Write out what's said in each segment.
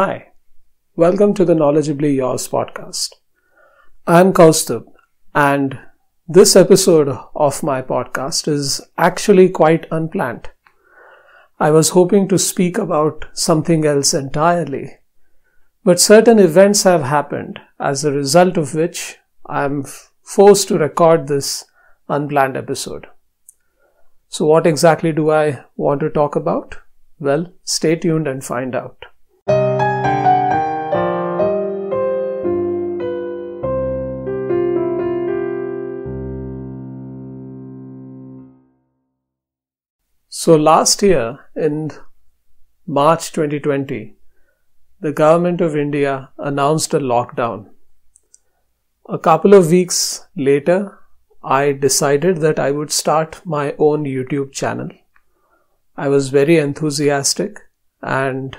Hi, welcome to the Knowledgeably Yours podcast. I'm Kaustubh, and this episode of my podcast is actually quite unplanned. I was hoping to speak about something else entirely, but certain events have happened, as a result of which I'm forced to record this unplanned episode. So, what exactly do I want to talk about? Well, stay tuned and find out. So last year in March 2020, the government of India announced a lockdown. A couple of weeks later, I decided that I would start my own YouTube channel. I was very enthusiastic and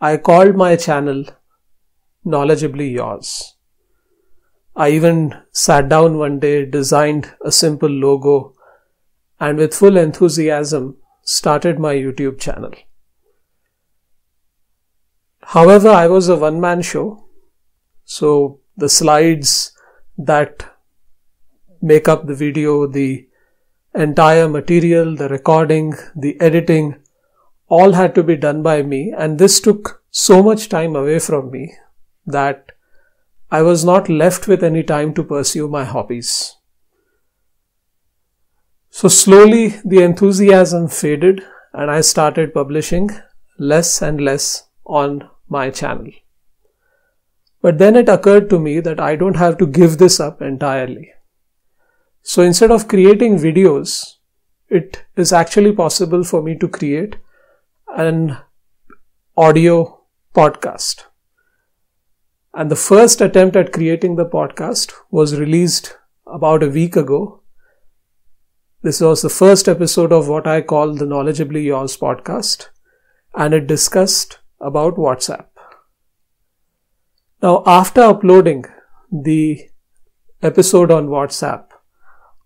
I called my channel Knowledgeably Yours. I even sat down one day, designed a simple logo and with full enthusiasm started my YouTube channel. However, I was a one man show, so the slides that make up the video, the entire material, the recording, the editing, all had to be done by me, and this took so much time away from me that I was not left with any time to pursue my hobbies. So slowly the enthusiasm faded and I started publishing less and less on my channel. But then it occurred to me that I don't have to give this up entirely. So instead of creating videos, it is actually possible for me to create an audio podcast. And the first attempt at creating the podcast was released about a week ago this was the first episode of what I call the Knowledgeably Yours podcast, and it discussed about WhatsApp. Now, after uploading the episode on WhatsApp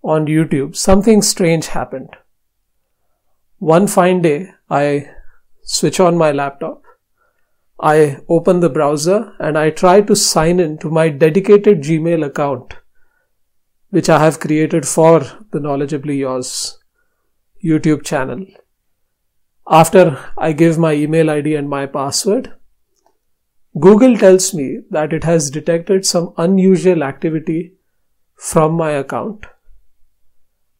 on YouTube, something strange happened. One fine day, I switch on my laptop. I open the browser and I try to sign in to my dedicated Gmail account which I have created for the Knowledgeably Yours YouTube channel. After I give my email ID and my password, Google tells me that it has detected some unusual activity from my account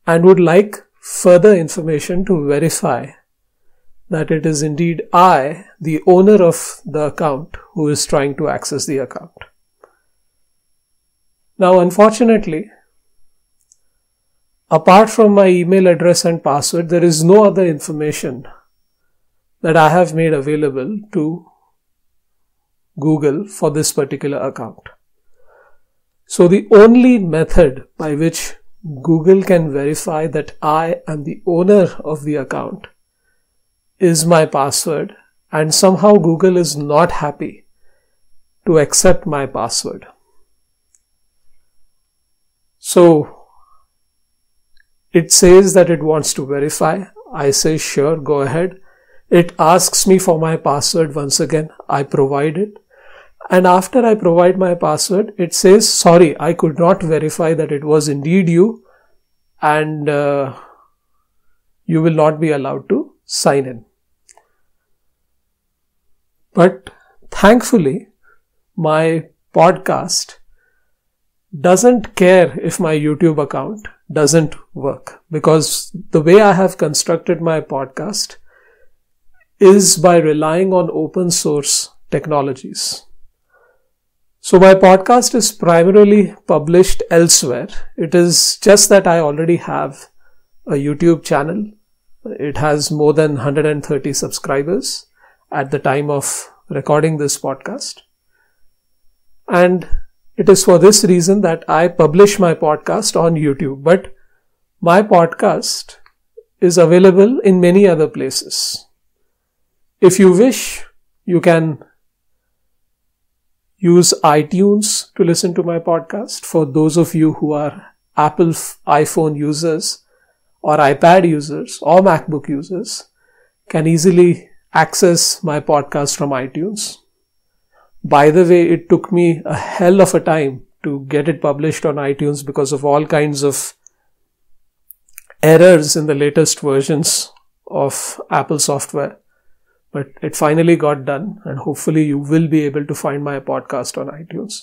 and would like further information to verify that it is indeed I, the owner of the account, who is trying to access the account. Now, unfortunately, apart from my email address and password, there is no other information that I have made available to Google for this particular account. So the only method by which Google can verify that I am the owner of the account is my password and somehow Google is not happy to accept my password. So it says that it wants to verify. I say sure, go ahead. It asks me for my password once again. I provide it. And after I provide my password, it says, sorry, I could not verify that it was indeed you and uh, you will not be allowed to sign in. But thankfully, my podcast doesn't care if my YouTube account doesn't work because the way I have constructed my podcast is by relying on open source technologies. So my podcast is primarily published elsewhere. It is just that I already have a YouTube channel. It has more than 130 subscribers at the time of recording this podcast. And it is for this reason that I publish my podcast on YouTube, but my podcast is available in many other places. If you wish, you can use iTunes to listen to my podcast. For those of you who are Apple iPhone users or iPad users or MacBook users, can easily access my podcast from iTunes. By the way, it took me a hell of a time to get it published on iTunes because of all kinds of errors in the latest versions of Apple software. But it finally got done, and hopefully, you will be able to find my podcast on iTunes.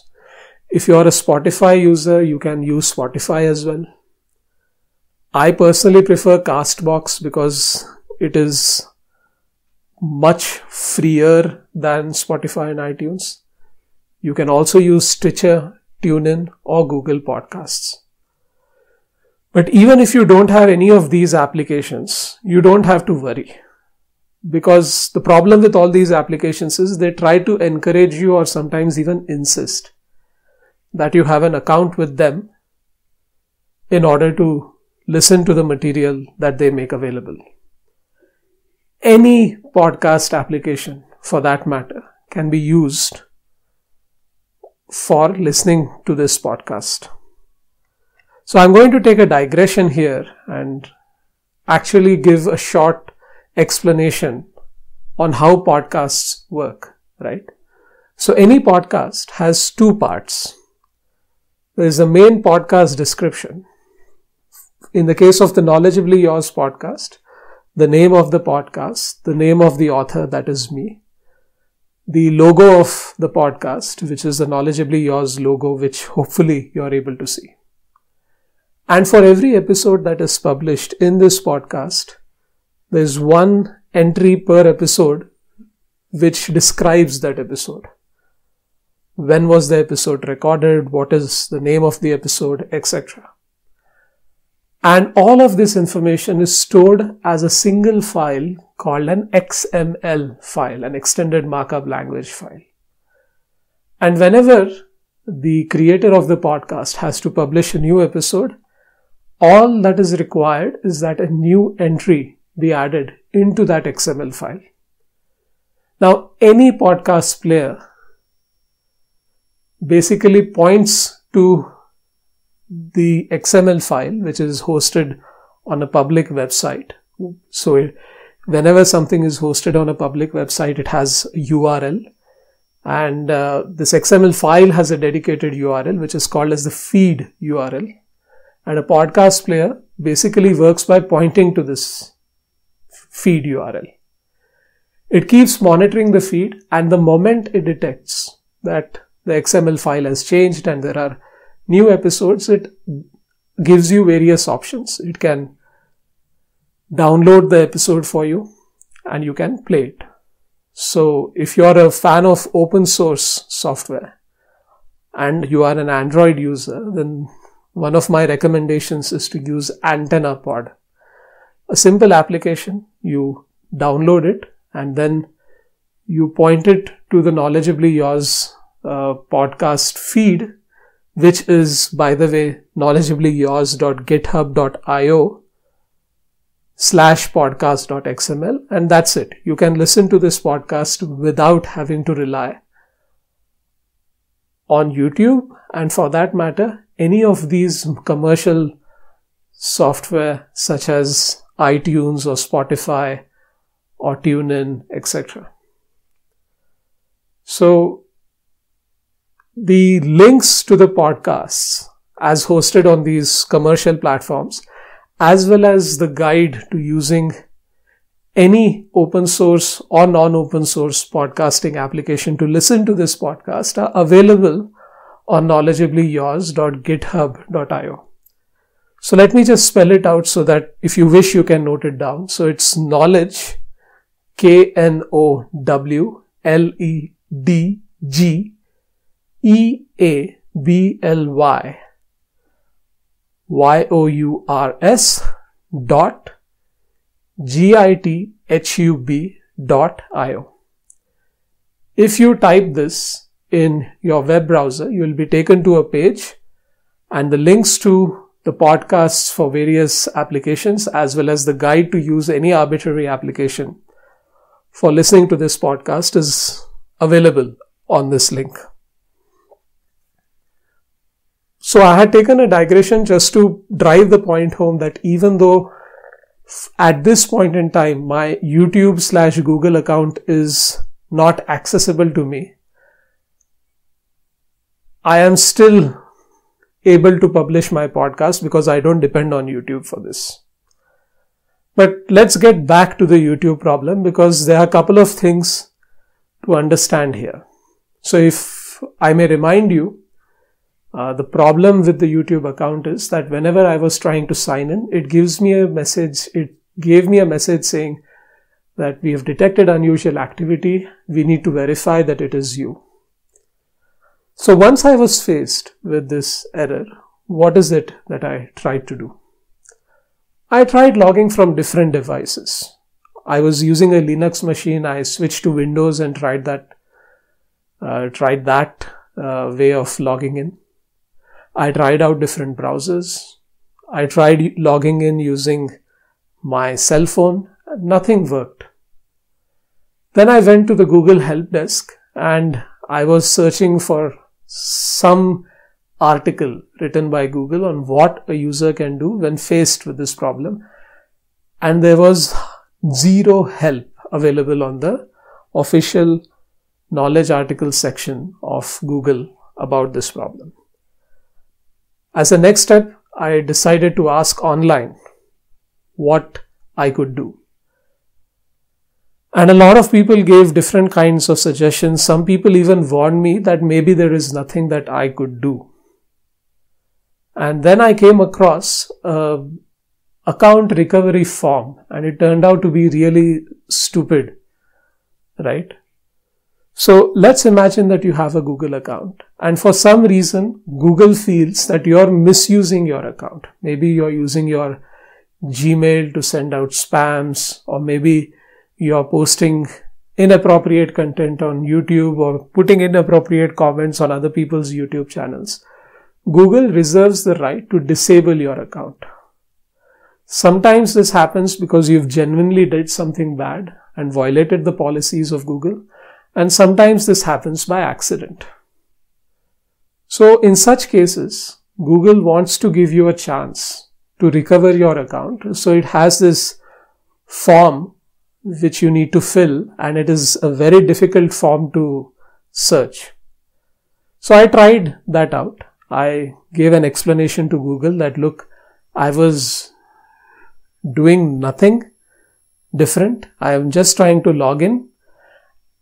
If you are a Spotify user, you can use Spotify as well. I personally prefer Castbox because it is much freer than Spotify and iTunes. You can also use Stitcher, TuneIn, or Google Podcasts. But even if you don't have any of these applications, you don't have to worry. Because the problem with all these applications is they try to encourage you or sometimes even insist that you have an account with them in order to listen to the material that they make available any podcast application for that matter can be used for listening to this podcast. So I'm going to take a digression here and actually give a short explanation on how podcasts work, right? So any podcast has two parts. There is a main podcast description. In the case of the Knowledgeably Yours podcast, the name of the podcast, the name of the author, that is me, the logo of the podcast, which is the Knowledgeably Yours logo, which hopefully you're able to see. And for every episode that is published in this podcast, there's one entry per episode which describes that episode. When was the episode recorded? What is the name of the episode? Etc. And all of this information is stored as a single file called an XML file, an extended markup language file. And whenever the creator of the podcast has to publish a new episode, all that is required is that a new entry be added into that XML file. Now, any podcast player basically points to the XML file, which is hosted on a public website. So it, whenever something is hosted on a public website, it has a URL. And uh, this XML file has a dedicated URL, which is called as the feed URL. And a podcast player basically works by pointing to this feed URL. It keeps monitoring the feed and the moment it detects that the XML file has changed and there are new episodes, it gives you various options. It can download the episode for you and you can play it. So if you're a fan of open source software and you are an Android user, then one of my recommendations is to use Antenna Pod. A simple application, you download it and then you point it to the knowledgeably yours uh, podcast feed which is, by the way, knowledgeablyyours.github.io slash podcast.xml. And that's it. You can listen to this podcast without having to rely on YouTube. And for that matter, any of these commercial software such as iTunes or Spotify or TuneIn, etc. So the links to the podcasts as hosted on these commercial platforms, as well as the guide to using any open source or non open source podcasting application to listen to this podcast are available on knowledgeblyyours.github.io. So let me just spell it out so that if you wish, you can note it down. So it's knowledge, K N O W L E D G E A B L Y Y O U R S dot G I T H U B dot I O. If you type this in your web browser, you will be taken to a page and the links to the podcasts for various applications as well as the guide to use any arbitrary application for listening to this podcast is available on this link. So I had taken a digression just to drive the point home that even though at this point in time, my YouTube slash Google account is not accessible to me, I am still able to publish my podcast because I don't depend on YouTube for this. But let's get back to the YouTube problem because there are a couple of things to understand here. So if I may remind you, uh, the problem with the YouTube account is that whenever I was trying to sign in, it gives me a message. It gave me a message saying that we have detected unusual activity. We need to verify that it is you. So once I was faced with this error, what is it that I tried to do? I tried logging from different devices. I was using a Linux machine. I switched to Windows and tried that, uh, tried that uh, way of logging in. I tried out different browsers. I tried logging in using my cell phone. Nothing worked. Then I went to the Google help desk and I was searching for some article written by Google on what a user can do when faced with this problem. And there was zero help available on the official knowledge article section of Google about this problem. As a next step, I decided to ask online what I could do. And a lot of people gave different kinds of suggestions. Some people even warned me that maybe there is nothing that I could do. And then I came across a account recovery form and it turned out to be really stupid, right? So let's imagine that you have a Google account and for some reason Google feels that you're misusing your account. Maybe you're using your Gmail to send out spams or maybe you're posting inappropriate content on YouTube or putting inappropriate comments on other people's YouTube channels. Google reserves the right to disable your account. Sometimes this happens because you've genuinely did something bad and violated the policies of Google and sometimes this happens by accident. So in such cases, Google wants to give you a chance to recover your account. So it has this form which you need to fill and it is a very difficult form to search. So I tried that out. I gave an explanation to Google that look, I was doing nothing different. I am just trying to log in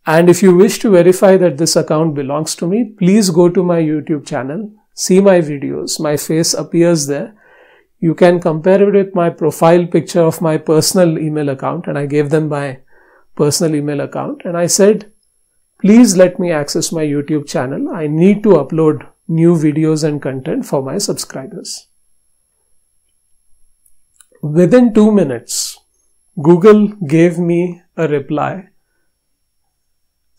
and if you wish to verify that this account belongs to me, please go to my YouTube channel, see my videos. My face appears there. You can compare it with my profile picture of my personal email account and I gave them my personal email account and I said, please let me access my YouTube channel. I need to upload new videos and content for my subscribers. Within two minutes, Google gave me a reply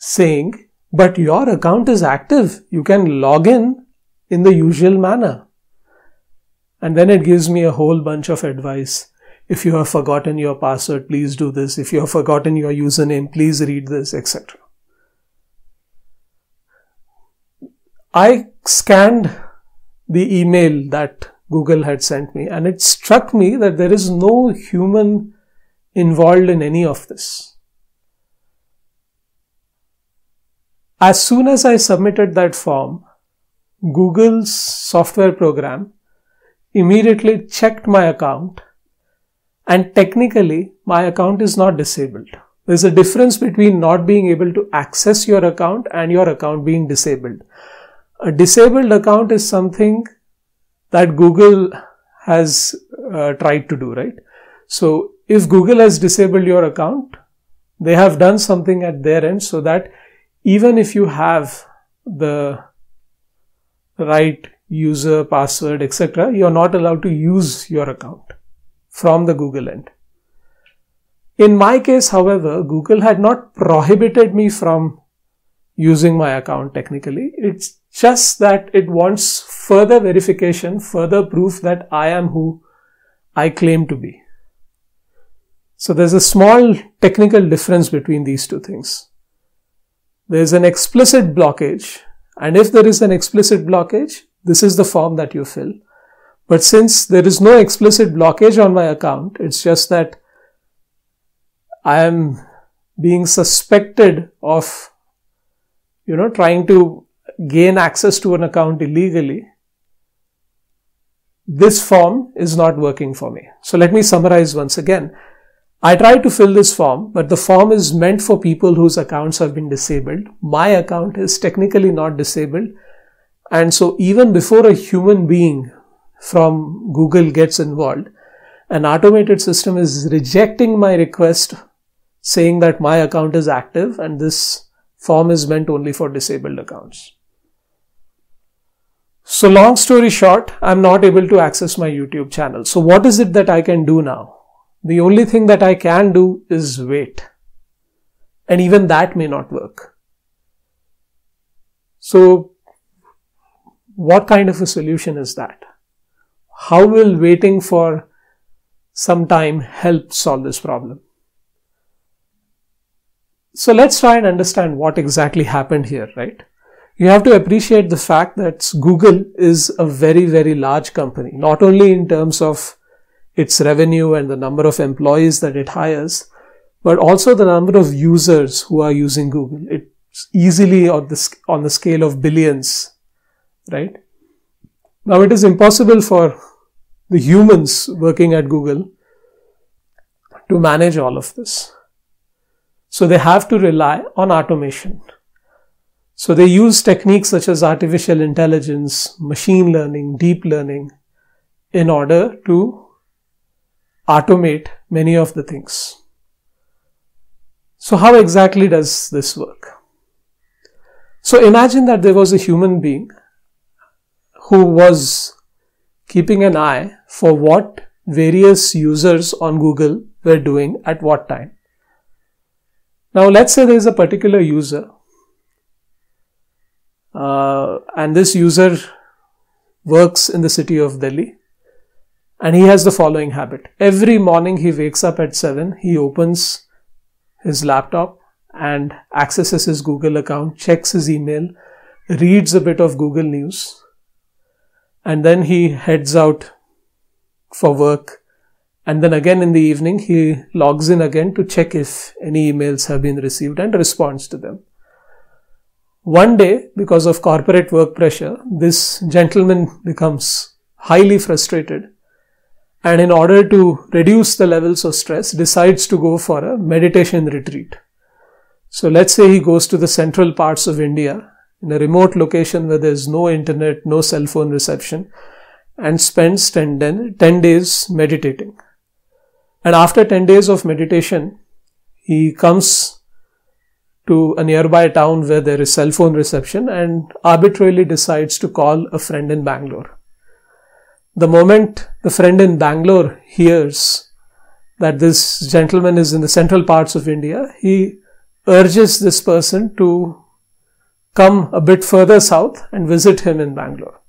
saying, but your account is active. You can log in in the usual manner. And then it gives me a whole bunch of advice. If you have forgotten your password, please do this. If you have forgotten your username, please read this, etc. I scanned the email that Google had sent me and it struck me that there is no human involved in any of this. As soon as I submitted that form, Google's software program immediately checked my account and technically my account is not disabled. There's a difference between not being able to access your account and your account being disabled. A disabled account is something that Google has uh, tried to do, right? So if Google has disabled your account, they have done something at their end so that even if you have the right user, password, etc., you are not allowed to use your account from the Google end. In my case, however, Google had not prohibited me from using my account technically. It's just that it wants further verification, further proof that I am who I claim to be. So there's a small technical difference between these two things there is an explicit blockage. And if there is an explicit blockage, this is the form that you fill. But since there is no explicit blockage on my account, it's just that I am being suspected of, you know, trying to gain access to an account illegally. This form is not working for me. So let me summarize once again. I tried to fill this form, but the form is meant for people whose accounts have been disabled. My account is technically not disabled. And so even before a human being from Google gets involved, an automated system is rejecting my request saying that my account is active and this form is meant only for disabled accounts. So long story short, I'm not able to access my YouTube channel. So what is it that I can do now? The only thing that I can do is wait. And even that may not work. So, what kind of a solution is that? How will waiting for some time help solve this problem? So let's try and understand what exactly happened here, right? You have to appreciate the fact that Google is a very, very large company, not only in terms of its revenue and the number of employees that it hires, but also the number of users who are using Google. It's easily on the, on the scale of billions, right? Now it is impossible for the humans working at Google to manage all of this. So they have to rely on automation. So they use techniques such as artificial intelligence, machine learning, deep learning in order to automate many of the things. So how exactly does this work? So imagine that there was a human being who was keeping an eye for what various users on Google were doing at what time. Now let's say there is a particular user uh, and this user works in the city of Delhi and he has the following habit. Every morning he wakes up at 7, he opens his laptop and accesses his Google account, checks his email, reads a bit of Google News, and then he heads out for work. And then again in the evening, he logs in again to check if any emails have been received and responds to them. One day, because of corporate work pressure, this gentleman becomes highly frustrated and in order to reduce the levels of stress decides to go for a meditation retreat. So let's say he goes to the central parts of India in a remote location where there is no internet, no cell phone reception and spends 10, 10 days meditating. And after 10 days of meditation, he comes to a nearby town where there is cell phone reception and arbitrarily decides to call a friend in Bangalore. The moment the friend in Bangalore hears that this gentleman is in the central parts of India, he urges this person to come a bit further south and visit him in Bangalore.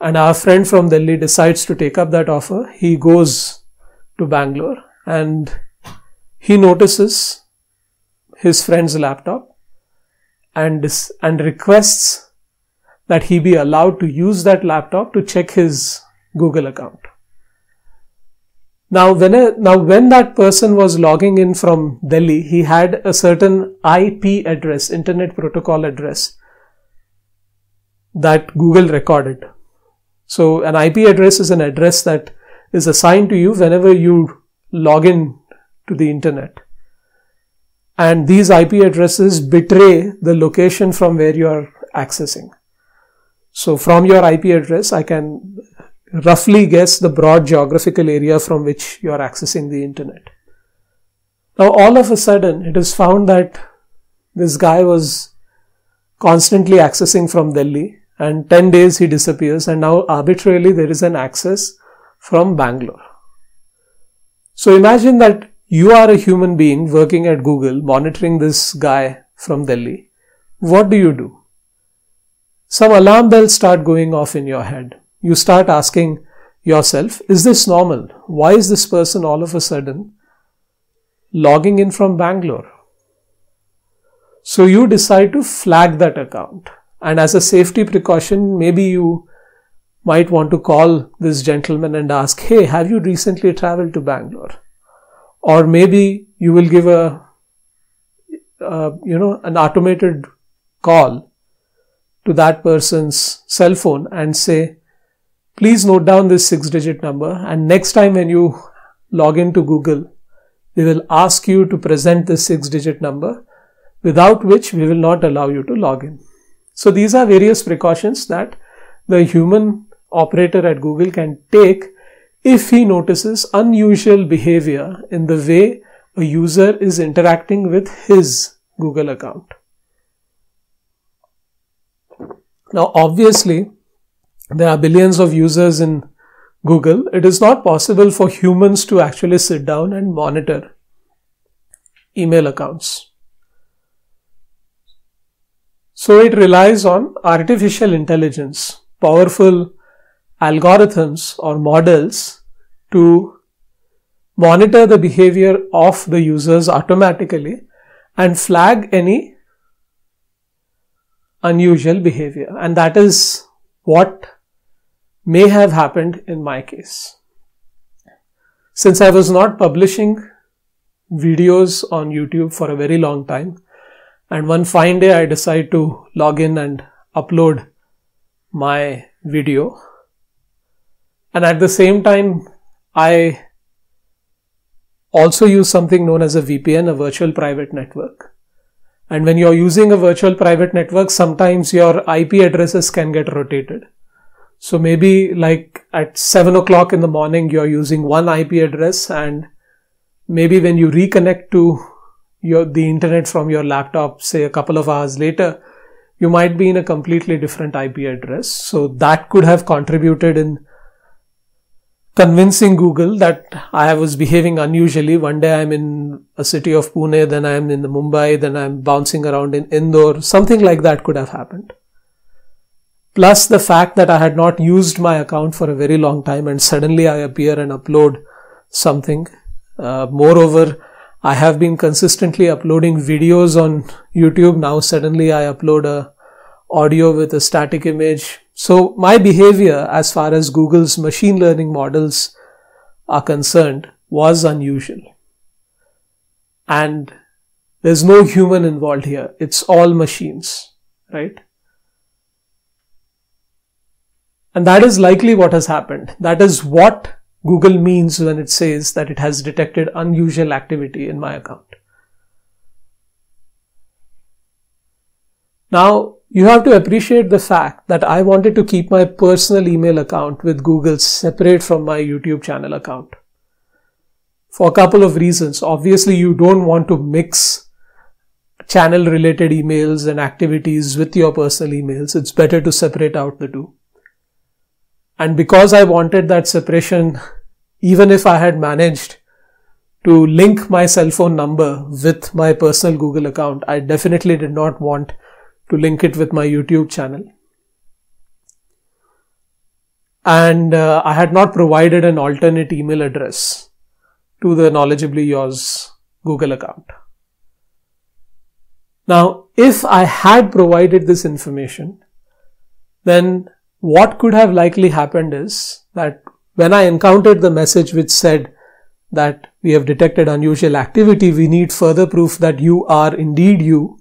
And our friend from Delhi decides to take up that offer. He goes to Bangalore and he notices his friend's laptop and, and requests that he be allowed to use that laptop to check his Google account. Now when, a, now when that person was logging in from Delhi, he had a certain IP address, Internet Protocol address, that Google recorded. So an IP address is an address that is assigned to you whenever you log in to the internet. And these IP addresses betray the location from where you are accessing. So from your IP address, I can roughly guess the broad geographical area from which you are accessing the internet. Now, all of a sudden, it is found that this guy was constantly accessing from Delhi and 10 days he disappears and now arbitrarily there is an access from Bangalore. So imagine that you are a human being working at Google monitoring this guy from Delhi. What do you do? some alarm bells start going off in your head. You start asking yourself, is this normal? Why is this person all of a sudden logging in from Bangalore? So you decide to flag that account. And as a safety precaution, maybe you might want to call this gentleman and ask, hey, have you recently traveled to Bangalore? Or maybe you will give a, uh, you know, an automated call to that person's cell phone and say, please note down this six digit number. And next time when you log into Google, they will ask you to present this six digit number without which we will not allow you to log in. So these are various precautions that the human operator at Google can take if he notices unusual behavior in the way a user is interacting with his Google account. Now, obviously, there are billions of users in Google. It is not possible for humans to actually sit down and monitor email accounts. So it relies on artificial intelligence, powerful algorithms or models to monitor the behavior of the users automatically and flag any unusual behavior. And that is what may have happened in my case. Since I was not publishing videos on YouTube for a very long time, and one fine day I decide to log in and upload my video. And at the same time, I also use something known as a VPN, a virtual private network. And when you're using a virtual private network, sometimes your IP addresses can get rotated. So maybe like at seven o'clock in the morning, you're using one IP address and maybe when you reconnect to your, the internet from your laptop, say a couple of hours later, you might be in a completely different IP address. So that could have contributed in convincing Google that I was behaving unusually. One day I'm in a city of Pune, then I'm in the Mumbai, then I'm bouncing around in Indore. Something like that could have happened. Plus the fact that I had not used my account for a very long time and suddenly I appear and upload something. Uh, moreover, I have been consistently uploading videos on YouTube. Now suddenly I upload a audio with a static image so my behavior as far as Google's machine learning models are concerned was unusual. And there's no human involved here. It's all machines, right? And that is likely what has happened. That is what Google means when it says that it has detected unusual activity in my account. Now, you have to appreciate the fact that I wanted to keep my personal email account with Google separate from my YouTube channel account. For a couple of reasons. Obviously, you don't want to mix channel related emails and activities with your personal emails. It's better to separate out the two. And because I wanted that separation, even if I had managed to link my cell phone number with my personal Google account, I definitely did not want to link it with my YouTube channel. And uh, I had not provided an alternate email address to the Knowledgeably Yours Google account. Now, if I had provided this information, then what could have likely happened is that when I encountered the message which said that we have detected unusual activity, we need further proof that you are indeed you,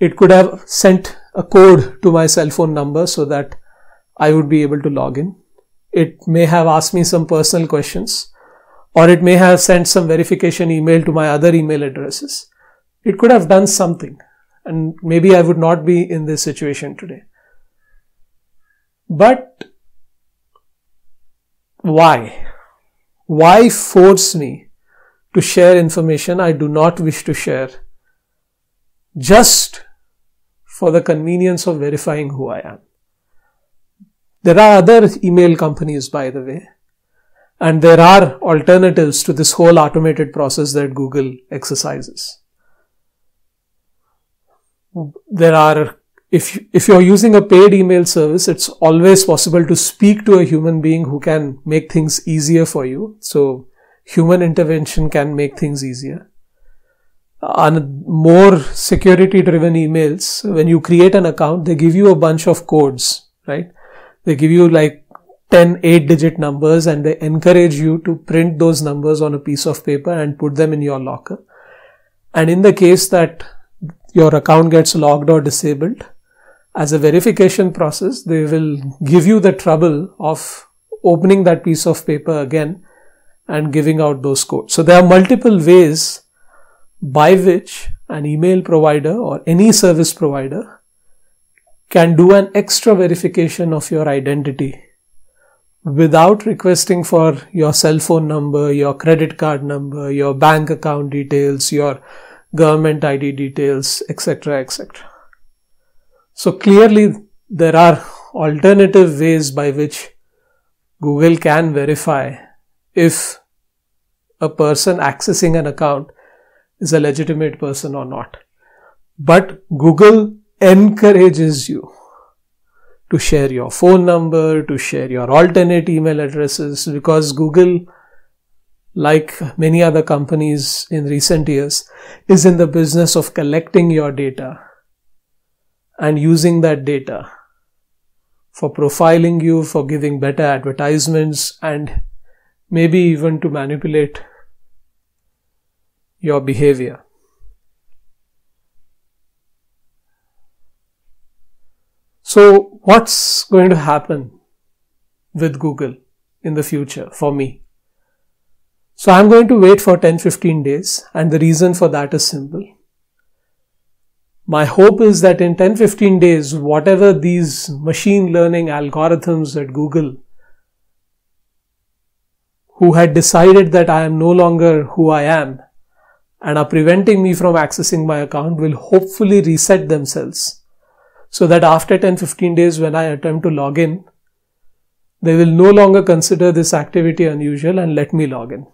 it could have sent a code to my cell phone number so that I would be able to log in. It may have asked me some personal questions or it may have sent some verification email to my other email addresses. It could have done something and maybe I would not be in this situation today. But why? Why force me to share information I do not wish to share just for the convenience of verifying who I am. There are other email companies, by the way, and there are alternatives to this whole automated process that Google exercises. There are, if, if you're using a paid email service, it's always possible to speak to a human being who can make things easier for you. So human intervention can make things easier. On more security driven emails, when you create an account, they give you a bunch of codes, right? They give you like 10 8 digit numbers and they encourage you to print those numbers on a piece of paper and put them in your locker. And in the case that your account gets logged or disabled, as a verification process, they will give you the trouble of opening that piece of paper again and giving out those codes. So there are multiple ways by which an email provider or any service provider can do an extra verification of your identity without requesting for your cell phone number, your credit card number, your bank account details, your government ID details, etc. etc. So clearly there are alternative ways by which Google can verify if a person accessing an account is a legitimate person or not. But Google encourages you to share your phone number, to share your alternate email addresses because Google, like many other companies in recent years, is in the business of collecting your data and using that data for profiling you, for giving better advertisements, and maybe even to manipulate your behavior. So, what's going to happen with Google in the future for me? So, I'm going to wait for 10 15 days, and the reason for that is simple. My hope is that in 10 15 days, whatever these machine learning algorithms at Google who had decided that I am no longer who I am and are preventing me from accessing my account will hopefully reset themselves so that after 10 15 days when I attempt to log in, they will no longer consider this activity unusual and let me log in.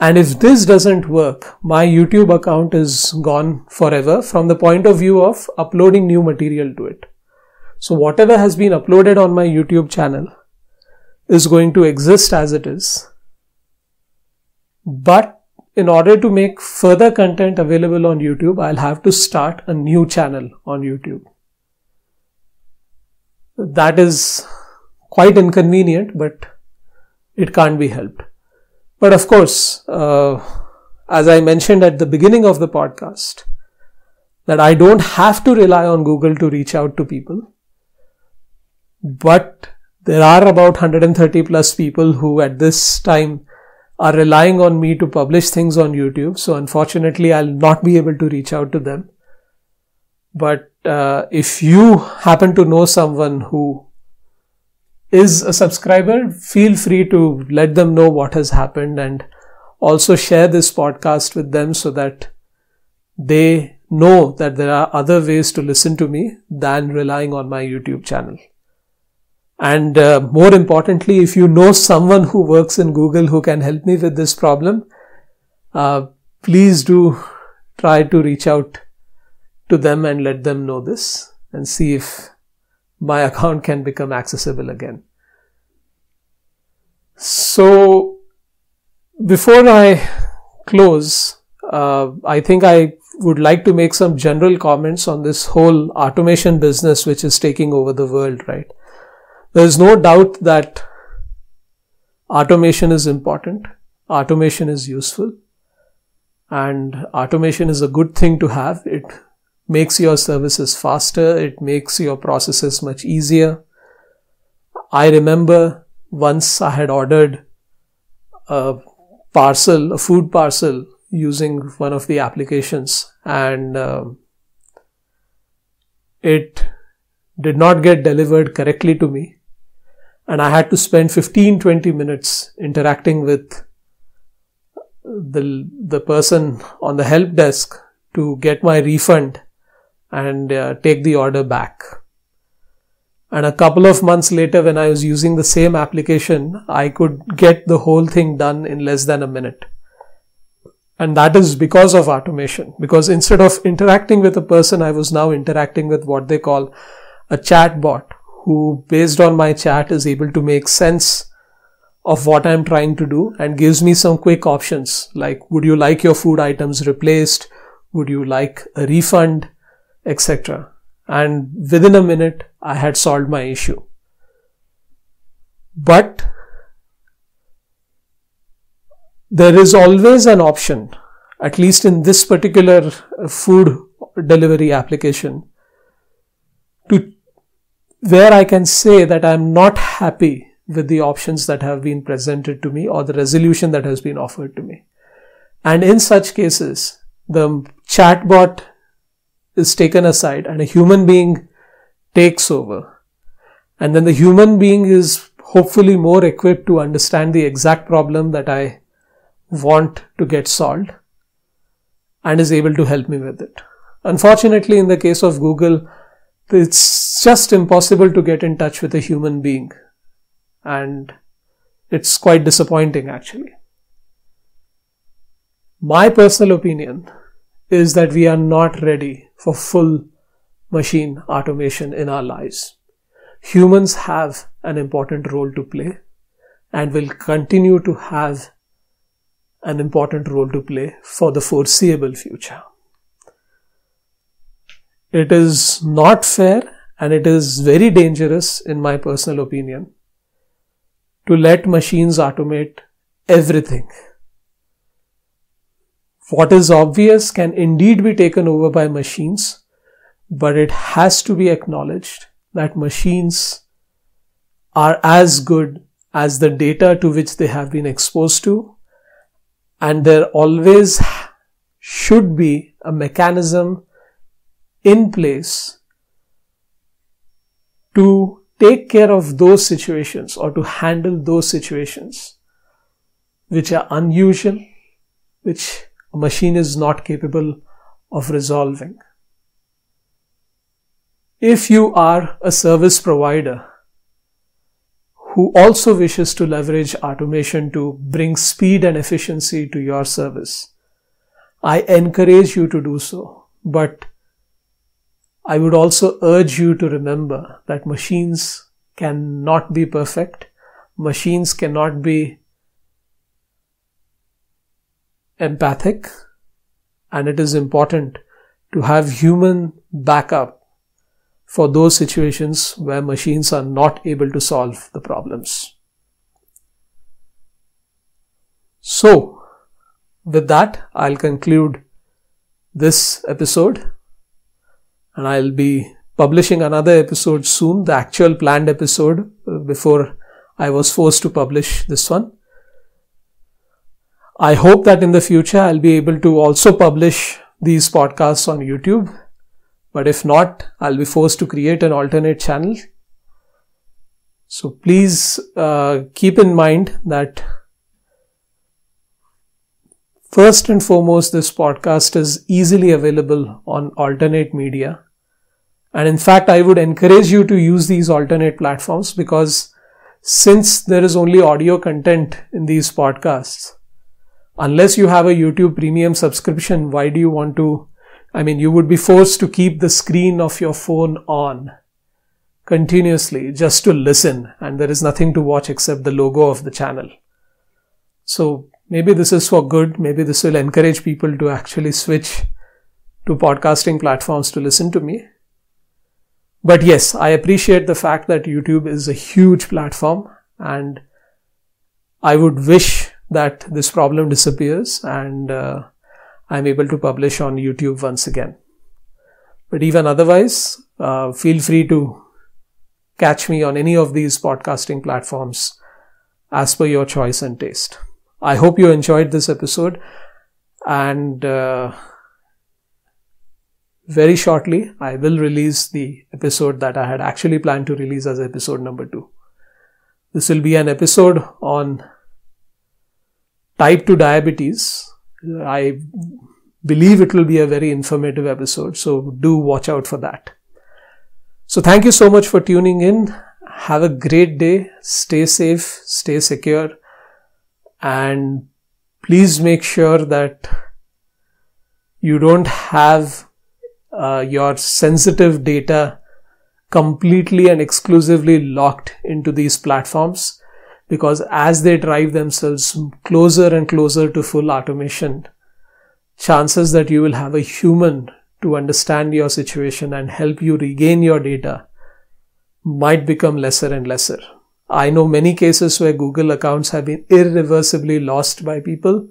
And if this doesn't work, my YouTube account is gone forever from the point of view of uploading new material to it. So whatever has been uploaded on my YouTube channel is going to exist as it is. But in order to make further content available on YouTube, I'll have to start a new channel on YouTube. That is quite inconvenient, but it can't be helped. But of course, uh, as I mentioned at the beginning of the podcast, that I don't have to rely on Google to reach out to people. But there are about 130 plus people who at this time are relying on me to publish things on YouTube. So unfortunately, I'll not be able to reach out to them. But uh, if you happen to know someone who is a subscriber, feel free to let them know what has happened and also share this podcast with them so that they know that there are other ways to listen to me than relying on my YouTube channel. And uh, more importantly, if you know someone who works in Google who can help me with this problem, uh, please do try to reach out to them and let them know this and see if my account can become accessible again. So before I close, uh, I think I would like to make some general comments on this whole automation business which is taking over the world, right? There is no doubt that automation is important, automation is useful, and automation is a good thing to have. It makes your services faster, it makes your processes much easier. I remember once I had ordered a parcel, a food parcel using one of the applications, and uh, it did not get delivered correctly to me and I had to spend 15 20 minutes interacting with the, the person on the help desk to get my refund and uh, take the order back. And a couple of months later, when I was using the same application, I could get the whole thing done in less than a minute. And that is because of automation. Because instead of interacting with a person, I was now interacting with what they call a chat bot who based on my chat is able to make sense of what I'm trying to do and gives me some quick options like would you like your food items replaced? Would you like a refund? Etc. And within a minute, I had solved my issue. But there is always an option, at least in this particular food delivery application, to where I can say that I'm not happy with the options that have been presented to me or the resolution that has been offered to me. And in such cases, the chatbot is taken aside and a human being takes over. And then the human being is hopefully more equipped to understand the exact problem that I want to get solved and is able to help me with it. Unfortunately, in the case of Google, it's just impossible to get in touch with a human being. And it's quite disappointing actually. My personal opinion is that we are not ready for full machine automation in our lives. Humans have an important role to play and will continue to have an important role to play for the foreseeable future. It is not fair and it is very dangerous, in my personal opinion, to let machines automate everything. What is obvious can indeed be taken over by machines, but it has to be acknowledged that machines are as good as the data to which they have been exposed to, and there always should be a mechanism in place to take care of those situations or to handle those situations which are unusual, which a machine is not capable of resolving. If you are a service provider who also wishes to leverage automation to bring speed and efficiency to your service, I encourage you to do so. But I would also urge you to remember that machines cannot be perfect. Machines cannot be empathic. And it is important to have human backup for those situations where machines are not able to solve the problems. So, with that, I'll conclude this episode and I'll be publishing another episode soon, the actual planned episode uh, before I was forced to publish this one. I hope that in the future I'll be able to also publish these podcasts on YouTube. But if not, I'll be forced to create an alternate channel. So please uh, keep in mind that first and foremost, this podcast is easily available on alternate media and in fact, I would encourage you to use these alternate platforms because since there is only audio content in these podcasts, unless you have a YouTube premium subscription, why do you want to? I mean, you would be forced to keep the screen of your phone on continuously just to listen and there is nothing to watch except the logo of the channel. So maybe this is for good. Maybe this will encourage people to actually switch to podcasting platforms to listen to me. But yes, I appreciate the fact that YouTube is a huge platform and I would wish that this problem disappears and uh, I'm able to publish on YouTube once again. But even otherwise, uh, feel free to catch me on any of these podcasting platforms as per your choice and taste. I hope you enjoyed this episode and uh, very shortly, I will release the episode that I had actually planned to release as episode number two. This will be an episode on type 2 diabetes. I believe it will be a very informative episode, so do watch out for that. So, thank you so much for tuning in. Have a great day. Stay safe, stay secure, and please make sure that you don't have uh, your sensitive data completely and exclusively locked into these platforms because as they drive themselves closer and closer to full automation, chances that you will have a human to understand your situation and help you regain your data might become lesser and lesser. I know many cases where Google accounts have been irreversibly lost by people.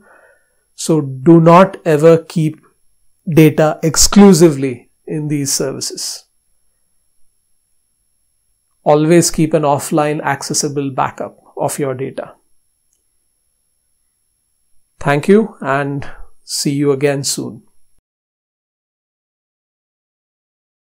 So do not ever keep data exclusively in these services. Always keep an offline accessible backup of your data. Thank you and see you again soon.